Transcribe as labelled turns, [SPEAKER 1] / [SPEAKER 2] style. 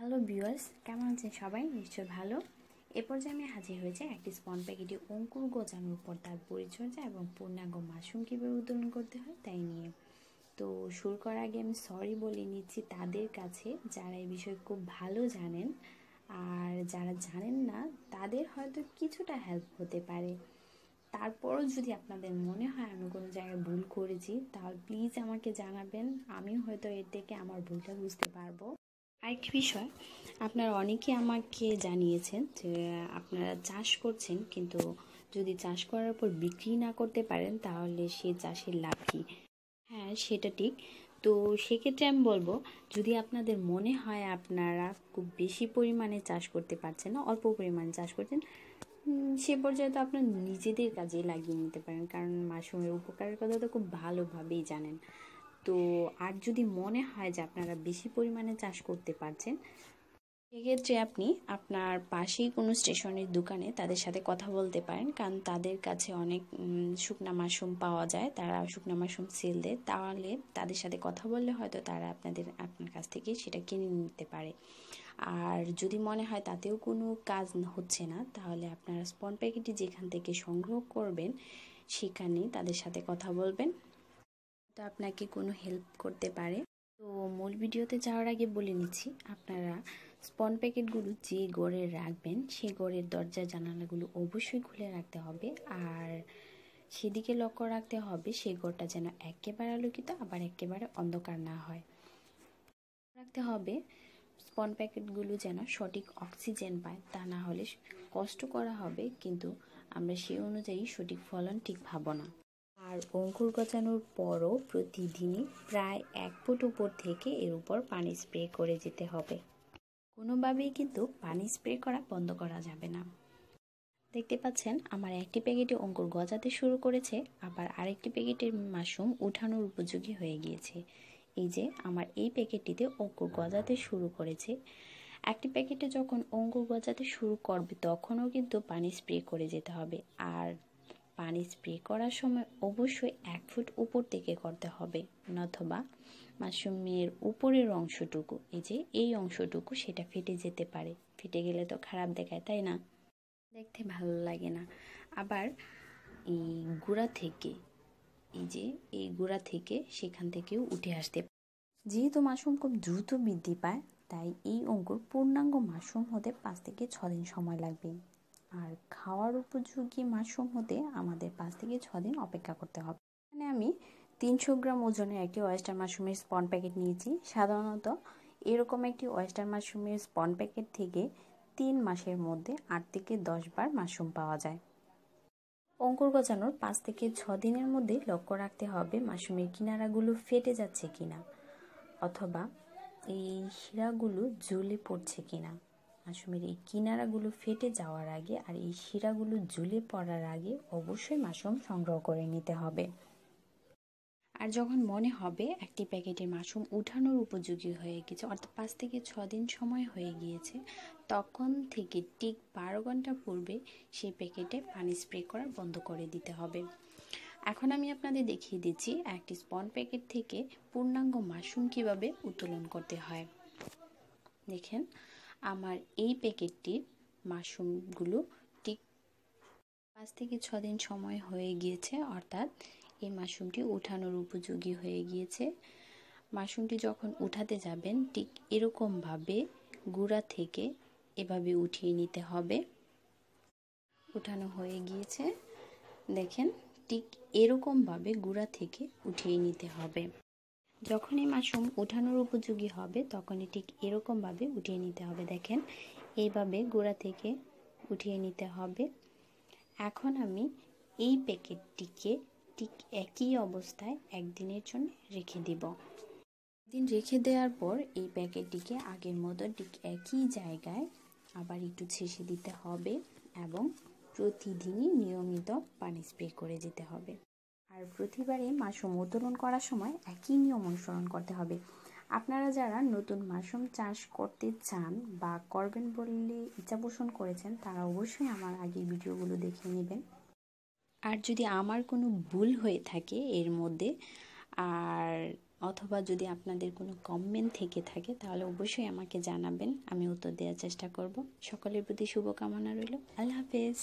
[SPEAKER 1] hello viewers কেমন আছেন সবাই নিশ্চয় ভালো এ পর্যায়ে আমি হাজির হয়েছে একটি স্পন প্যাকেটে অঙ্কুর গোজানোর উপর তার পরিচর্যা এবং পূর্ণাঙ্গ মাশরুম কীভাবে উত্তোলন করতে হয় তাই নিয়ে তো শুরু করার আগে আমি সরি বলে নিচ্ছি তাদের কাছে যারা এই বিষয়ে খুব ভালো জানেন আর যারা জানেন না তাদের হয়তো কিছুটা হেল্প হতে পারে তারপরও যদি আপনাদের মনে হয় আমি কোনো জায়গায় ভুল করেছি তাহলে প্লিজ আমাকে জানাবেন আমি হয়তো এর থেকে আমার ভুলটা বুঝতে পারবো আরেকটি বিষয় আপনারা অনেকে আমাকে জানিয়েছেন যে আপনারা চাষ করছেন কিন্তু যদি চাষ করার পর বিক্রি না করতে পারেন তাহলে সে চাষের লাভ কী হ্যাঁ সেটা ঠিক তো সেক্ষেত্রে আমি বলবো যদি আপনাদের মনে হয় আপনারা খুব বেশি পরিমাণে চাষ করতে পারছেন না অল্প পরিমাণে চাষ করছেন সে পর্যায়ে তো আপনার নিজেদের কাজে লাগিয়ে নিতে পারেন কারণ মাশরুমের উপকারের কথা তো খুব ভালোভাবেই জানেন তো আর যদি মনে হয় যে আপনারা বেশি পরিমাণে চাষ করতে পারছেন সেক্ষেত্রে আপনি আপনার পাশেই কোনো স্টেশনের দোকানে তাদের সাথে কথা বলতে পারেন কারণ তাদের কাছে অনেক শুকনা মাশরুম পাওয়া যায় তারা শুকনা মাশরুম সেল দেয় তাহলে তাদের সাথে কথা বললে হয়তো তারা আপনাদের আপনার কাছ থেকে সেটা কিনে নিতে পারে আর যদি মনে হয় তাতেও কোনো কাজ হচ্ছে না তাহলে আপনারা স্পন প্যাকেটটি যেখান থেকে সংগ্রহ করবেন সেখানেই তাদের সাথে কথা বলবেন হয়তো আপনাকে কোনো হেল্প করতে পারে তো মূল ভিডিওতে যাওয়ার আগে বলে নিচ্ছি আপনারা স্পন প্যাকেটগুলো যে গড়ে রাখবেন সেই গড়ের দরজা জানালাগুলো অবশ্যই খুলে রাখতে হবে আর সেদিকে লক্ষ্য রাখতে হবে সেই গড়টা যেন একেবারে আলোকিত আবার একেবারে অন্ধকার না হয় রাখতে হবে স্পন প্যাকেটগুলো যেন সঠিক অক্সিজেন পায় তা না হলে কষ্ট করা হবে কিন্তু আমরা সেই অনুযায়ী সঠিক ফলন ঠিক ভাবো না আর অঙ্কুর গজানোর পরও প্রতিদিনই প্রায় এক ফুট উপর থেকে এর উপর পানি স্প্রে করে যেতে হবে কোনোভাবেই কিন্তু পানি স্প্রে করা বন্ধ করা যাবে না দেখতে পাচ্ছেন আমার একটি প্যাকেটে অঙ্কুর গজাতে শুরু করেছে আবার আরেকটি প্যাকেটের মাশরুম উঠানোর উপযোগী হয়ে গিয়েছে এই যে আমার এই প্যাকেটটিতে অঙ্কুর গজাতে শুরু করেছে একটি প্যাকেটে যখন অঙ্কুর গজাতে শুরু করবে তখনও কিন্তু পানি স্প্রে করে যেতে হবে আর পানি স্প্রে করার সময় অবশ্যই এক ফুট উপর থেকে করতে হবে নথবা মাশরুমের উপরের অংশটুকু এই যে এই অংশটুকু সেটা ফেটে যেতে পারে ফেটে গেলে তো খারাপ দেখায় তাই না দেখতে ভালো লাগে না আবার এই গুঁড়া থেকে এই যে এই গুঁড়া থেকে সেখান থেকেও উঠে আসতে যেহেতু মাশরুম খুব দ্রুত বৃদ্ধি পায় তাই এই অঙ্কুর পূর্ণাঙ্গ মাশরুম হতে পাঁচ থেকে ছ দিন সময় লাগবে আর খাওয়ার উপযোগী মাশরুম হতে আমাদের পাঁচ থেকে ছ দিন অপেক্ষা করতে হবে এখানে আমি তিনশো গ্রাম ওজনের একটি অয়েস্টার মাশরুমের স্পন প্যাকেট নিয়েছি সাধারণত এরকম একটি ওয়েস্টার্ন মাশরুমের স্পন প্যাকেট থেকে তিন মাসের মধ্যে আট থেকে দশ বার মাশরুম পাওয়া যায় অঙ্কুর গজানোর পাঁচ থেকে ছ দিনের মধ্যে লক্ষ্য রাখতে হবে মাশরুমের কিনারাগুলো ফেটে যাচ্ছে কিনা অথবা এই শিরাগুলো জ্বলে পড়ছে কিনা মাশরুমের এই কিনারাগুলো ফেটে যাওয়ার আগে আর এই শিরাগুলো ঝুলে পড়ার আগে অবশ্যই মাশরুম সংগ্রহ করে নিতে হবে আর যখন মনে হবে একটি প্যাকেটের মাশরুম উঠানোর উপযোগী হয়ে গেছে অর্থাৎ পাঁচ থেকে ছ দিন সময় হয়ে গিয়েছে তখন থেকে ঠিক বারো ঘন্টা পূর্বে সেই প্যাকেটে পানি স্প্রে করা বন্ধ করে দিতে হবে এখন আমি আপনাদের দেখিয়ে দিচ্ছি একটি স্পন প্যাকেট থেকে পূর্ণাঙ্গ মাশরুম কীভাবে উত্তোলন করতে হয় দেখেন আমার এই প্যাকেটটির মাশরুমগুলো ঠিক পাঁচ থেকে ছ দিন সময় হয়ে গিয়েছে অর্থাৎ এই মাশরুমটি উঠানোর উপযোগী হয়ে গিয়েছে মাশরুমটি যখন উঠাতে যাবেন ঠিক এরকমভাবে গুঁড়া থেকে এভাবে উঠিয়ে নিতে হবে উঠানো হয়ে গিয়েছে দেখেন ঠিক এরকমভাবে গুঁড়া থেকে উঠিয়ে নিতে হবে যখনই মাশরুম উঠানোর উপযোগী হবে তখনই ঠিক এরকমভাবে উঠিয়ে নিতে হবে দেখেন এইভাবে গোড়া থেকে উঠিয়ে নিতে হবে এখন আমি এই প্যাকেটটিকে ঠিক একই অবস্থায় একদিনের জন্য রেখে দিব দিন রেখে দেওয়ার পর এই প্যাকেটটিকে আগের মতো ঠিক একই জায়গায় আবার একটু ছেঁচে দিতে হবে এবং প্রতিদিনই নিয়মিত পানি স্প্রে করে যেতে হবে আর প্রতিবারে মাশরুম উত্তোলন করার সময় একই নিয়ম অনুসরণ করতে হবে আপনারা যারা নতুন মাশরুম চাষ করতে চান বা করবেন বলে ইচ্ছা পোষণ করেছেন তারা অবশ্যই আমার আগের ভিডিওগুলো দেখে নেবেন আর যদি আমার কোনো ভুল হয়ে থাকে এর মধ্যে আর অথবা যদি আপনাদের কোনো কমেন্ট থেকে থাকে তাহলে অবশ্যই আমাকে জানাবেন আমি উত্তর দেওয়ার চেষ্টা করব সকলের প্রতি শুভকামনা রইল আল্লাহ হাফেজ